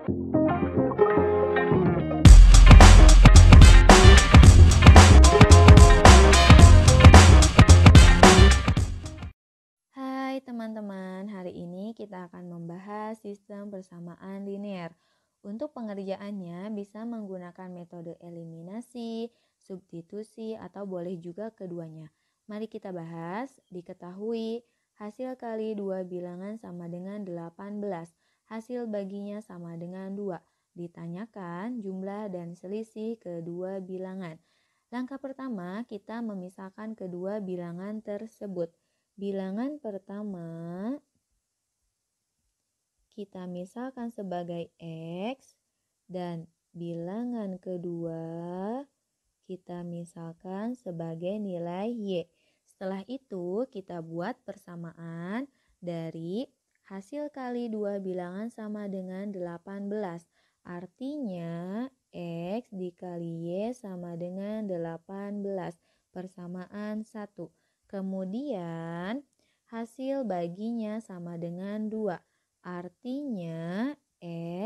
Hai teman-teman, hari ini kita akan membahas sistem persamaan linear. Untuk pengerjaannya bisa menggunakan metode eliminasi, substitusi, atau boleh juga keduanya. Mari kita bahas, diketahui hasil kali dua bilangan sama dengan 18 hasil baginya sama dengan 2. Ditanyakan jumlah dan selisih kedua bilangan. Langkah pertama, kita memisahkan kedua bilangan tersebut. Bilangan pertama kita misalkan sebagai X dan bilangan kedua kita misalkan sebagai nilai Y. Setelah itu kita buat persamaan dari Hasil kali 2 bilangan sama dengan 18. Artinya X dikali Y sama dengan 18. Persamaan 1. Kemudian hasil baginya sama dengan 2. Artinya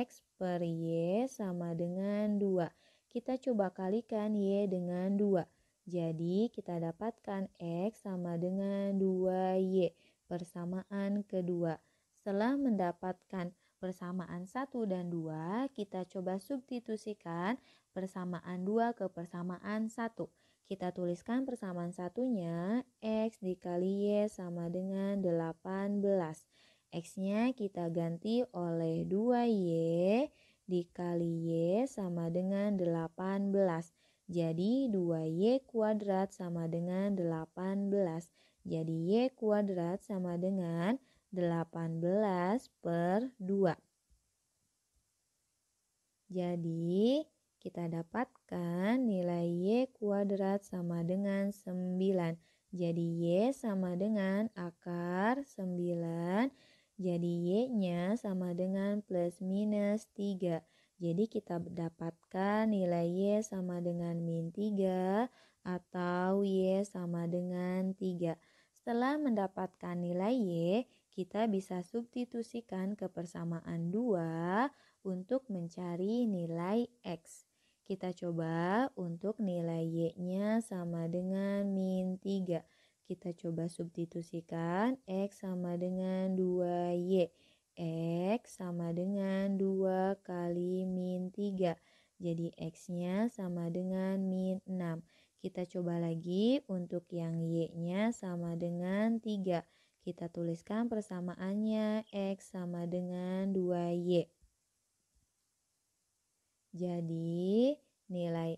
X per Y sama dengan 2. Kita coba kalikan Y dengan 2. Jadi kita dapatkan X sama dengan 2Y. Persamaan kedua. Setelah mendapatkan persamaan 1 dan 2, kita coba substitusikan persamaan 2 ke persamaan 1. Kita tuliskan persamaan satunya X dikali Y sama dengan 18. X-nya kita ganti oleh 2Y dikali Y sama dengan 18. Jadi 2Y kuadrat sama dengan 18. Jadi Y kuadrat sama dengan 18. 18 per 2. Jadi, kita dapatkan nilai Y kuadrat sama dengan 9. Jadi, Y sama dengan akar 9. Jadi, Y-nya sama dengan plus minus 3. Jadi, kita dapatkan nilai Y sama dengan min 3 atau Y sama dengan 3. Setelah mendapatkan nilai Y, kita bisa substitusikan kepersamaan 2 untuk mencari nilai X. Kita coba untuk nilai Y-nya sama dengan min 3. Kita coba substitusikan X sama dengan 2Y. X sama dengan 2 kali min 3. Jadi X-nya sama dengan min 6. Kita coba lagi untuk yang Y-nya sama dengan 3. Kita tuliskan persamaannya X sama dengan 2Y. Jadi, nilai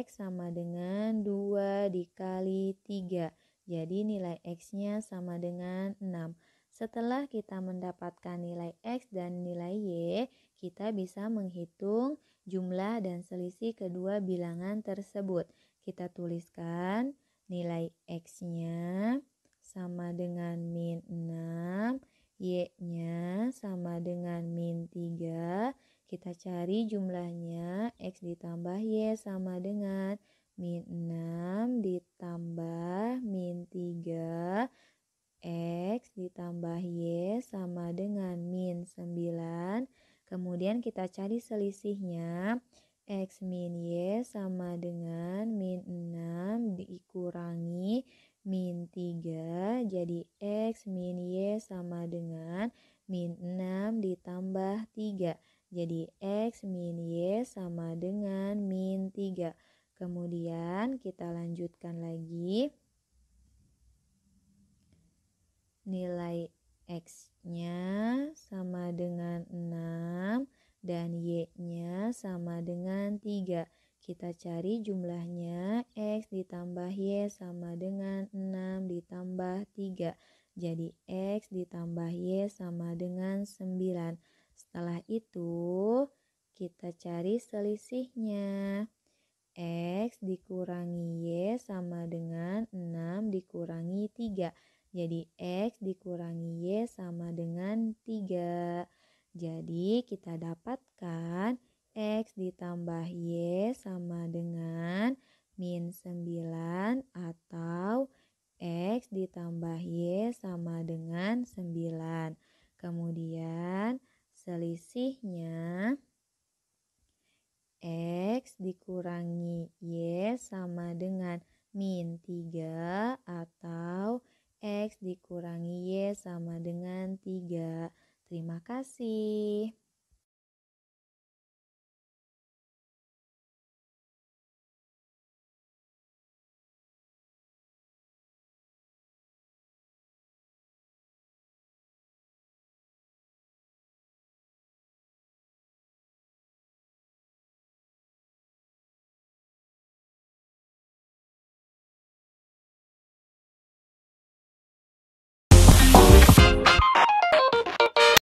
X sama dengan 2 dikali 3. Jadi, nilai X-nya sama dengan 6. Setelah kita mendapatkan nilai X dan nilai Y, kita bisa menghitung jumlah dan selisih kedua bilangan tersebut. Kita tuliskan nilai X-nya Kita cari jumlahnya X ditambah Y sama dengan min 6 ditambah min 3 X ditambah Y sama dengan min 9 Kemudian kita cari selisihnya X min Y sama dengan min 6 dikurangi min 3 Jadi X min Y sama dengan min 6 ditambah 3 Jadi min Y sama dengan min 3. Kemudian kita lanjutkan lagi. Nilai X-nya sama dengan 6 dan Y-nya sama dengan 3. Kita cari jumlahnya X ditambah Y sama dengan 6 ditambah 3. Jadi X ditambah Y sama dengan 9. Setelah itu kita cari selisihnya. X dikurangi Y sama dengan 6 dikurangi 3. Jadi X dikurangi Y sama dengan 3. Jadi kita dapatkan X ditambah Y sama dengan min 9 atau X ditambah Y sama dengan 9. Kemudian selisihnya X dikurangi Y sama dengan min 3 atau X dikurangi Y sama dengan 3. Terima kasih.